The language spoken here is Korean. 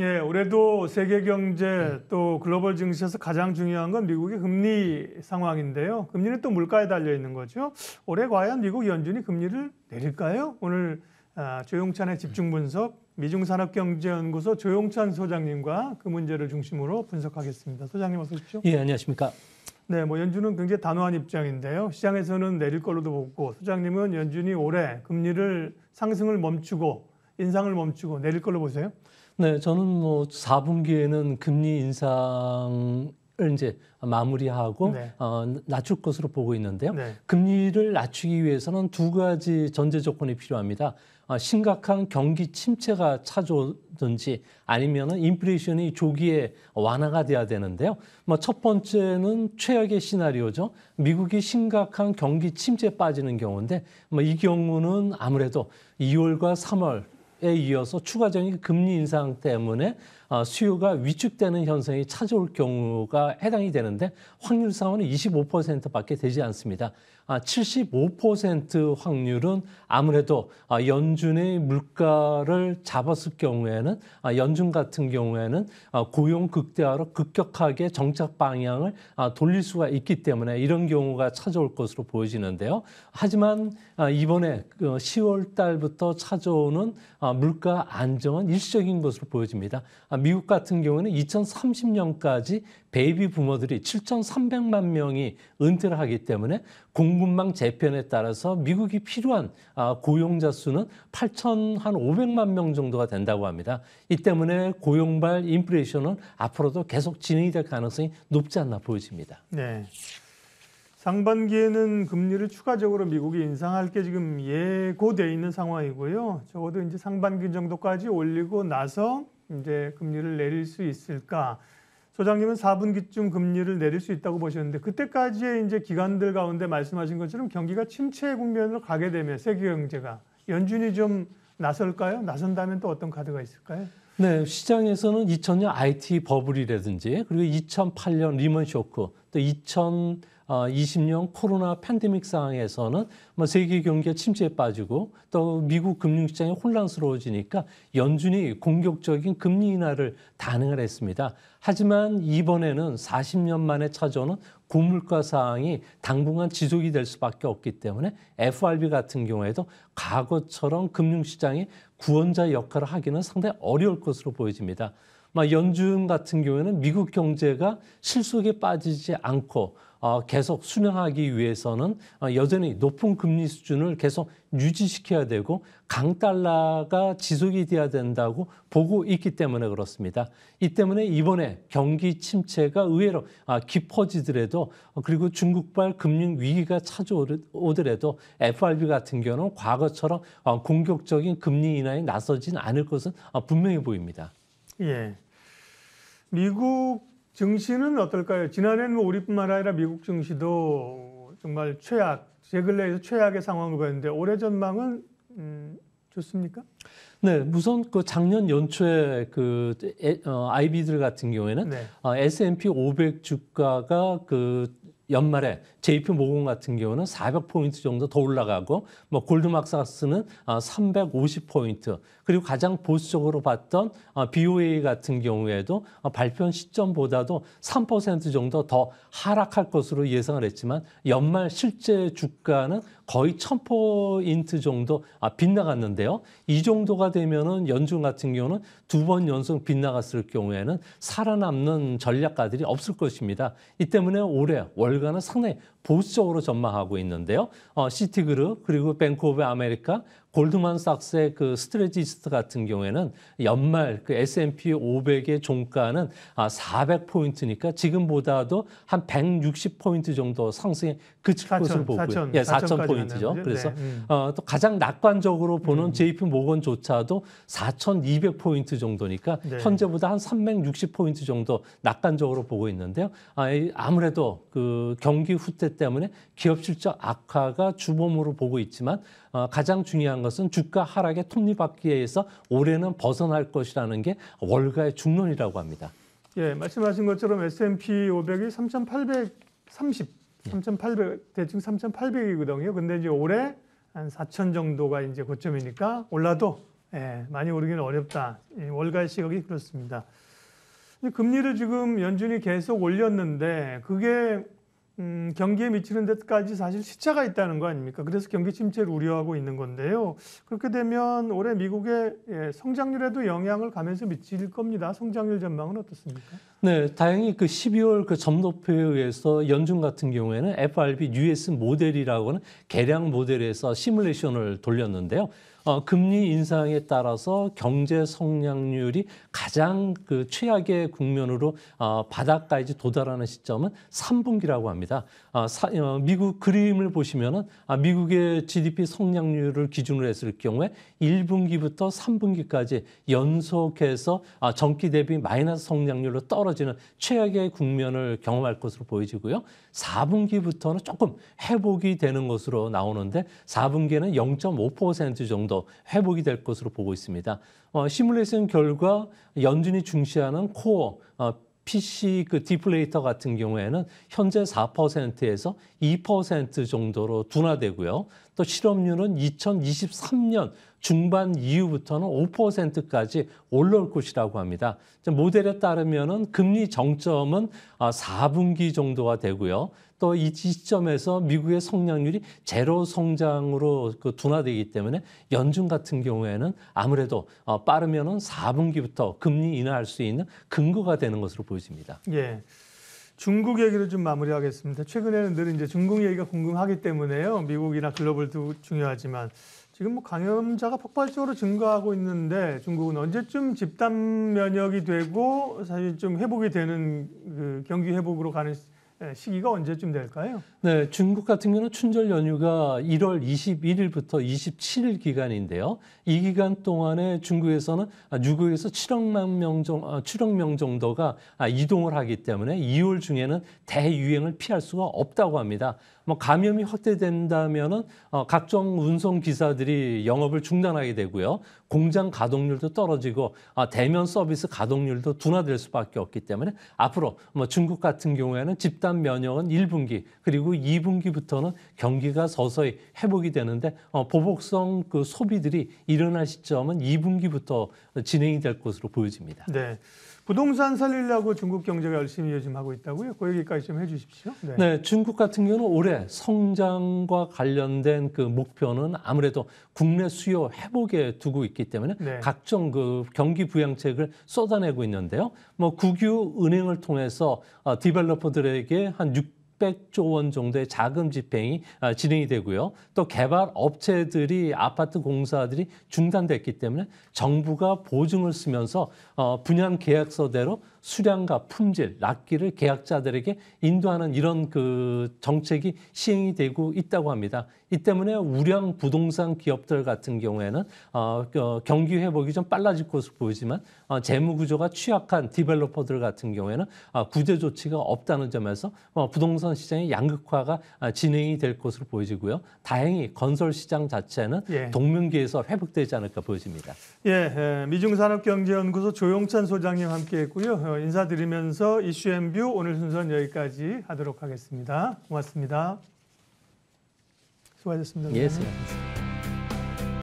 예, 올해도 세계 경제 또 글로벌 증시에서 가장 중요한 건 미국의 금리 상황인데요. 금리는 또 물가에 달려 있는 거죠. 올해 과연 미국 연준이 금리를 내릴까요? 오늘 아, 조용찬의 집중 분석 미중산업경제연구소 조용찬 소장님과 그 문제를 중심으로 분석하겠습니다. 소장님 어서 오십시오. 예, 안녕하십니까. 네, 뭐 연준은 굉장히 단호한 입장인데요. 시장에서는 내릴 걸로도 보고 소장님은 연준이 올해 금리를 상승을 멈추고 인상을 멈추고 내릴 걸로 보세요. 네, 저는 뭐 4분기에는 금리 인상 을 이제 마무리하고 네. 어, 낮출 것으로 보고 있는데요. 네. 금리를 낮추기 위해서는 두 가지 전제 조건이 필요합니다. 어, 심각한 경기 침체가 찾아오든지 아니면은 인플레이션이 조기에 완화가 돼야 되는데요. 뭐 첫 번째는 최악의 시나리오죠. 미국이 심각한 경기 침체에 빠지는 경우인데 뭐 이 경우는 아무래도 2월과 3월 에 이어서 추가적인 금리 인상 때문에 어, 수요가 위축되는 현상이 찾아올 경우가 해당이 되는데 확률상으로는 25%밖에 되지 않습니다. 75% 아, 확률은 아무래도 아, 연준의 물가를 잡았을 경우에는 아, 연준 같은 경우에는 고용 극대화로 급격하게 정착 방향을 돌릴 수가 있기 때문에 이런 경우가 찾아올 것으로 보여지는데요. 하지만 이번에 10월 그 달부터 찾아오는 물가 안정은 일시적인 것으로 보여집니다. 미국 같은 경우는 2030년까지 베이비 부모들이 7,300만 명이 은퇴를 하기 때문에 공급망 재편에 따라서 미국이 필요한 아, 고용자 수는 8,500만 명 정도가 된다고 합니다. 이 때문에 고용발 인플레이션은 앞으로도 계속 진행이 될 가능성이 높지 않나 보여집니다. 네. 상반기에는 금리를 추가적으로 미국이 인상할 게 지금 예고돼 있는 상황이고요. 적어도 이제 상반기 정도까지 올리고 나서 이제 금리를 내릴 수 있을까? 소장님은 4분기쯤 금리를 내릴 수 있다고 보셨는데 그때까지의 이제 기간들 가운데 말씀하신 것처럼 경기가 침체 국면으로 가게 되면 세계 경제가 연준이 좀 나설까요? 나선다면 또 어떤 카드가 있을까요? 네, 시장에서는 2000년 IT 버블이라든지 그리고 2008년 리먼 쇼크 또2000 20년 어, 코로나 팬데믹 상황에서는 뭐 세계 경기가 침체에 빠지고 또 미국 금융시장이 혼란스러워지니까 연준이 공격적인 금리 인하를 단행을 했습니다. 하지만 이번에는 40년 만에 찾아오는 고물가 상황이 당분간 지속이 될 수밖에 없기 때문에 FRB 같은 경우에도 과거처럼 금융시장의 구원자 역할을 하기는 상당히 어려울 것으로 보여집니다. 연준 같은 경우에는 미국 경제가 실속에 빠지지 않고 어, 계속 수렴하기 위해서는 어, 여전히 높은 금리 수준을 계속 유지시켜야 되고 강달러가 지속이 돼야 된다고 보고 있기 때문에 그렇습니다. 이 때문에 이번에 경기 침체가 의외로 아, 깊어지더라도 어, 그리고 중국발 금융 위기가 찾아오더라도 FRB 같은 경우는 과거처럼 공격적인 금리 인하에 나서진 않을 것은 분명히 보입니다. 예. 미국 증시는 어떨까요? 지난해는 뭐 우리뿐만 아니라 미국 증시도 정말 최악, 제 근래에서 최악의 상황을 보였는데 올해 전망은 음, 좋습니까? 네, 우선 그 작년 연초에 그 에, 어, IB들 같은 경우에는 네. 어, S&P 500 주가가 그 연말에 JP 모건 같은 경우는 400포인트 정도 더 올라가고 뭐골드막사스는 350포인트 어, 그리고 가장 보수적으로 봤던 BOA 어, 같은 경우에도 어, 발표 시점보다도 3% 정도 더 하락할 것으로 예상을 했지만 연말 실제 주가는 거의 1000포인트 정도 아, 빗나갔는데요. 이 정도가 되면은 연중 같은 경우는 두 번 연속 빗나갔을 경우에는 살아남는 전략가들이 없을 것입니다. 이 때문에 올해 월간은 상당히 보수적으로 전망하고 있는데요. 어, 시티그룹 그리고 뱅크 오브 아메리카 골드만삭스의 그 스트레지스트 같은 경우에는 연말 그 S&P 500의 종가는 아 400포인트니까 지금보다도 한 160포인트 정도 상승에 그칠 4 것으로 보고요. 4천, 예, 4천 포인트죠. 네. 그래서 네, 음. 어, 또 가장 낙관적으로 보는 음. JP 모건조차도 4,200포인트 정도니까 네. 현재보다 한 360포인트 정도 낙관적으로 보고 있는데요. 아, 아무래도 그 경기 후퇴 때문에 기업 실적 악화가 주범으로 보고 있지만 어, 가장 중요한 것은 주가 하락의 톱니바퀴에서 올해는 벗어날 것이라는 게 월가의 중론이라고 합니다. 예, 말씀하신 것처럼 S&P 500이 3,830, 3,800 대충 3,800이거든요. 근데 이제 올해 한 4천 정도가 이제 고점이니까 올라도 예, 많이 오르기는 어렵다. 월가의 시각이 그렇습니다. 금리를 지금 연준이 계속 올렸는데 그게 음, 경기에 미치는 데까지 사실 시차가 있다는 거 아닙니까? 그래서 경기 침체를 우려하고 있는 건데요. 그렇게 되면 올해 미국의 예, 성장률에도 영향을 가면서 미칠 겁니다. 성장률 전망은 어떻습니까? 네, 다행히 그 12월 그 점도표에 의해서 연중 같은 경우에는 FRB US 모델이라고 하는 계량 모델에서 시뮬레이션을 돌렸는데요. 어, 금리 인상에 따라서 경제 성장률이 가장 그 최악의 국면으로 어, 바닥까지 도달하는 시점은 3분기라고 합니다. 아, 사, 어, 미국 그림을 보시면은 아, 미국의 GDP 성장률을 기준으로 했을 경우에 1분기부터 3분기까지 연속해서 아, 전기 대비 마이너스 성장률로 떨어 떨어지는 최악의 국면을 경험할 것으로 보여지고요. 4분기부터는 조금 회복이 되는 것으로 나오는데 4분기에는 0.5% 정도 회복이 될 것으로 보고 있습니다. 어, 시뮬레이션 결과 연준이 중시하는 코어 어, PC 그 디플레이터 같은 경우에는 현재 4%에서 2% 정도로 둔화되고요. 또 실업률은 2023년 중반 이후부터는 5%까지 올라올 것이라고 합니다. 모델에 따르면은 금리 정점은 4분기 아, 정도가 되고요. 또이 시점에서 미국의 성장률이 제로 성장으로 그 둔화되기 때문에 연중 같은 경우에는 아무래도 어, 빠르면은 4분기부터 금리 인하할 수 있는 근거가 되는 것으로 보여집니다. 예. 중국 얘기를 좀 마무리하겠습니다. 최근에는 늘 이제 중국 얘기가 공금하기 때문에요. 미국이나 글로벌도 중요하지만 지금 뭐 감염자가 폭발적으로 증가하고 있는데 중국은 언제쯤 집단 면역이 되고 사실 좀 회복이 되는 그 경기 회복으로 가는 예, 시기가 언제쯤 될까요? 네, 중국 같은 경우는 춘절 연휴가 1월 21일부터 27일 기간인데요. 이 기간 동안에 중국에서는 6억에서 아, 7억만 명 정도, 7억 아, 명 정도가 아, 이동을 하기 때문에 2월 중에는 대유행을 피할 수가 없다고 합니다. 뭐 감염이 확대된다면은 어, 각종 운송 기사들이 영업을 중단하게 되고요. 공장 가동률도 떨어지고 대면 서비스 가동률도 둔화될 수밖에 없기 때문에 앞으로 뭐 중국 같은 경우에는 집단 잠깐 면역은 1분기 그리고 2분기부터는 경기가 서서히 회복이 되는데 어, 보복성 그 소비들이 일어날 시점은 2분기부터 진행이 될 것으로 보여집니다. 네. 부동산 살리려고 중국 경제가 열심히 요즘 하고 있다고요? 그 얘기까지 좀 해주십시오. 네. 네. 중국 같은 경우는 올해 성장과 관련된 그 목표는 아무래도 국내 수요 회복에 두고 있기 때문에 네. 각종 그 경기 부양책을 쏟아내고 있는데요. 뭐 국유 은행을 통해서 어, 디벨로퍼들에게 한 6. 600조 원 정도의 자금 집행이 아, 진행이 되고요. 또 개발 업체들이 아파트 공사들이 중단됐기 때문에 정부가 보증을 쓰면서 어, 분양 계약서대로 수량과 품질, 락기를 계약자들에게 인도하는 이런 그 정책이 시행이 되고 있다고 합니다. 이 때문에 우량 부동산 기업들 같은 경우에는 어, 그 경기 회복이 좀 빨라질 것으로 보이지만 어, 재무 구조가 취약한 디벨로퍼들 같은 경우에는 어, 구제 조치가 없다는 점에서 어, 부동산 시장의 양극화가 어, 진행이 될 것으로 보여지고요. 다행히 건설 시장 자체는 예. 동면기에서 회복되지 않을까 보여집니다. 예, 예, 미중산업경제연구소 조용찬 소장님 함께했고요. 인사드리면서 이슈앤뷰 오늘 순서는 여기까지 하도록 하겠습니다. 고맙습니다. 수고하셨습니다. 예, 수고하셨습니다.